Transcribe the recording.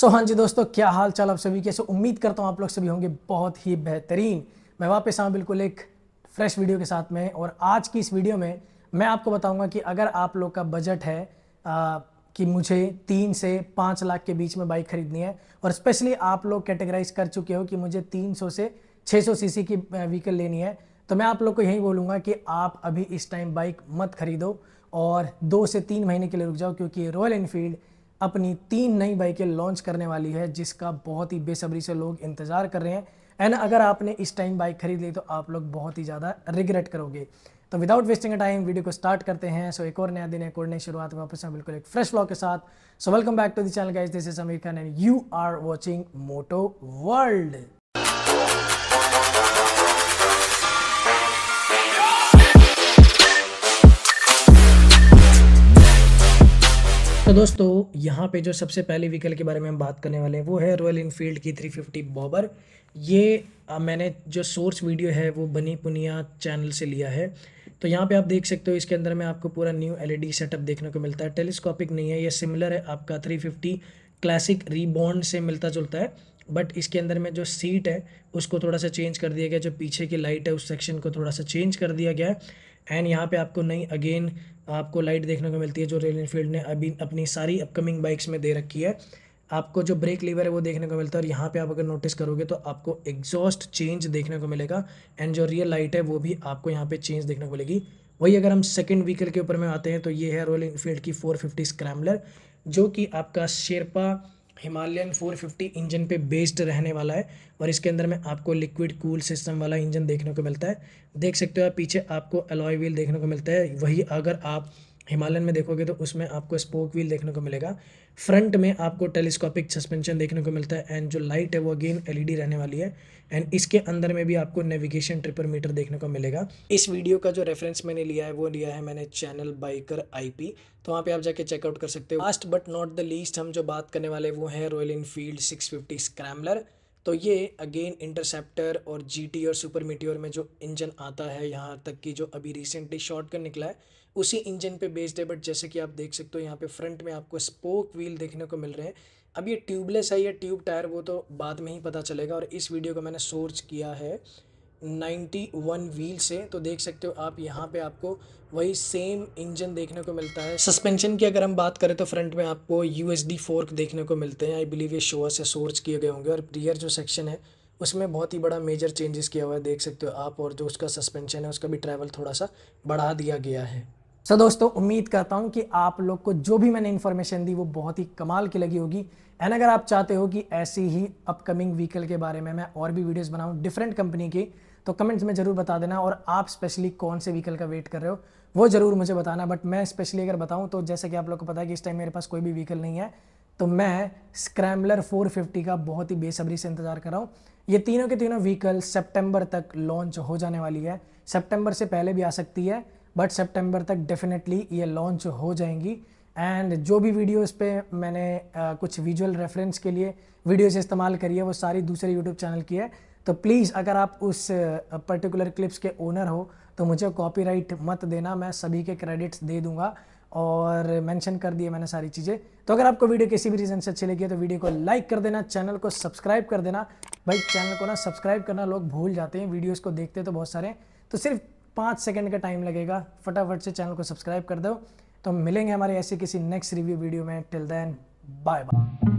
सो so, हाँ जी दोस्तों क्या हाल चाल आप सभी कैसे उम्मीद करता हूँ आप लोग सभी होंगे बहुत ही बेहतरीन मैं वापस आऊँ बिल्कुल एक फ्रेश वीडियो के साथ में और आज की इस वीडियो में मैं आपको बताऊँगा कि अगर आप लोग का बजट है आ, कि मुझे तीन से पाँच लाख के बीच में बाइक खरीदनी है और स्पेशली आप लोग कैटेगराइज कर चुके हो कि मुझे तीन सौ से छः सौ सीसी की व्हीकल लेनी है तो मैं आप लोग को यही बोलूँगा कि आप अभी इस टाइम बाइक मत खरीदो और दो से तीन महीने के लिए रुक जाओ क्योंकि रॉयल इनफील्ड अपनी तीन नई बाइकें लॉन्च करने वाली है जिसका बहुत ही बेसब्री से लोग इंतज़ार कर रहे हैं एंड अगर आपने इस टाइम बाइक खरीद ली तो आप लोग बहुत ही ज़्यादा रिग्रेट करोगे तो विदाउट वेस्टिंग टाइम वीडियो को स्टार्ट करते हैं सो so, एक और नया दिन एक और नई शुरुआत वापस बिल्कुल एक फ्रेश ब्लॉग के साथ सो वेलकम बैक टू दैनल channel guys this is Sameer Khan and you are watching moto world तो दोस्तों यहाँ पे जो सबसे पहले व्हीकल के बारे में हम बात करने वाले हैं वो है रॉयल इनफील्ड की 350 बॉबर ये आ, मैंने जो सोर्स वीडियो है वो बनी पुनिया चैनल से लिया है तो यहाँ पे आप देख सकते हो इसके अंदर में आपको पूरा न्यू एलईडी सेटअप देखने को मिलता है टेलीस्कोपिक नहीं है ये सिमिलर है आपका 350 क्लासिक रीबॉन्ड से मिलता जुलता है बट इसके अंदर में जो सीट है उसको थोड़ा सा चेंज कर दिया गया जो पीछे की लाइट है उस सेक्शन को थोड़ा सा चेंज कर दिया गया है एंड यहाँ पे आपको नई अगेन आपको लाइट देखने को मिलती है जो रॉयल इनफील्ड ने अभी अपनी सारी अपकमिंग बाइक्स में दे रखी है आपको जो ब्रेक लीवर है वो देखने को मिलता है और यहाँ पे आप अगर नोटिस करोगे तो आपको एग्जॉस्ट चेंज देखने को मिलेगा एंड जो रियल लाइट है वो भी आपको यहाँ पे चेंज देखने को मिलेगी वही अगर हम सेकेंड व्हीकल के ऊपर में आते हैं तो ये है रॉयल इनफील्ड की फोर फिफ्टी जो कि आपका शेरपा हिमालयन 450 इंजन पे बेस्ड रहने वाला है और इसके अंदर में आपको लिक्विड कूल सिस्टम वाला इंजन देखने को मिलता है देख सकते हो आप पीछे आपको अलॉय व्हील देखने को मिलता है वही अगर आप हिमालयन में देखोगे तो उसमें आपको स्पोक व्हील देखने को मिलेगा फ्रंट में आपको टेलीस्कोपिक सस्पेंशन देखने को मिलता है एंड जो लाइट है वो अगेन एलईडी रहने वाली है एंड इसके अंदर में भी आपको नेविगेशन ट्रिपर मीटर देखने को मिलेगा इस वीडियो का जो रेफरेंस मैंने लिया है वो लिया है मैंने चैनल बाइकर आईपी तो वहाँ पे आप जाके चेकआउट कर सकते हो last but not the least हम जो बात करने वाले वो हैं रॉयल इनफील्ड सिक्स फिफ्टी तो ये अगेन इंटरसेप्टर और जीटी और सुपर मीटियोर में जो इंजन आता है यहाँ तक कि जो अभी रिसेंटली शॉर्टकट निकला है उसी इंजन पे बेस्ड है बट जैसे कि आप देख सकते हो यहाँ पे फ्रंट में आपको स्पोक व्हील देखने को मिल रहे हैं अब ये ट्यूबलेस है या ट्यूब टायर वो तो बाद में ही पता चलेगा और इस वीडियो को मैंने सोर्च किया है नाइन्टी वन व्हील से तो देख सकते हो आप यहाँ पे आपको वही सेम इंजन देखने को मिलता है सस्पेंशन की अगर हम बात करें तो फ्रंट में आपको यू एस डी फोर्क देखने को मिलते हैं आई बिलीव ये शोअर से सोर्स किए गए होंगे और रियर जो सेक्शन है उसमें बहुत ही बड़ा मेजर चेंजेस किया हुआ है देख सकते हो आप और जो उसका सस्पेंशन है उसका भी ट्रैवल थोड़ा सा बढ़ा दिया गया है सो so, दोस्तों उम्मीद करता हूँ कि आप लोग को जो भी मैंने इन्फॉर्मेशन दी वो बहुत ही कमाल की लगी होगी एंड अगर आप चाहते हो कि ऐसी ही अपकमिंग व्हीकल के बारे में मैं और भी वीडियोस बनाऊँ डिफरेंट कंपनी की तो कमेंट्स में ज़रूर बता देना और आप स्पेशली कौन से व्हीकल का वेट कर रहे हो वो ज़रूर मुझे बताना बट मैं स्पेशली अगर बताऊँ तो जैसे कि आप लोग को पता है कि इस टाइम मेरे पास कोई भी व्हीकल नहीं है तो मैं स्क्रैम्बलर 450 का बहुत ही बेसब्री से इंतज़ार कर रहा हूँ ये तीनों के तीनों व्हीकल सेप्टेम्बर तक लॉन्च हो जाने वाली है सेप्टेम्बर से पहले भी आ सकती है बट सेप्टेम्बर तक डेफिनेटली ये लॉन्च हो जाएंगी एंड जो भी वीडियोस पे मैंने आ, कुछ विजुअल रेफरेंस के लिए वीडियोस इस्तेमाल करी है वो सारी दूसरे यूट्यूब चैनल की है तो प्लीज़ अगर आप उस पर्टिकुलर क्लिप्स के ओनर हो तो मुझे कॉपीराइट मत देना मैं सभी के क्रेडिट्स दे दूंगा और मेंशन कर दिए मैंने सारी चीज़ें तो अगर आपको वीडियो किसी भी रीज़न से अच्छी लगी है तो वीडियो को लाइक कर देना चैनल को सब्सक्राइब कर देना भाई चैनल को ना सब्सक्राइब करना लोग भूल जाते हैं वीडियोज़ को देखते तो बहुत सारे तो सिर्फ पाँच सेकेंड का टाइम लगेगा फटाफट से चैनल को सब्सक्राइब कर दो तो हम मिलेंगे हमारे ऐसे किसी नेक्स्ट रिव्यू वीडियो में टिल देन बाय बाय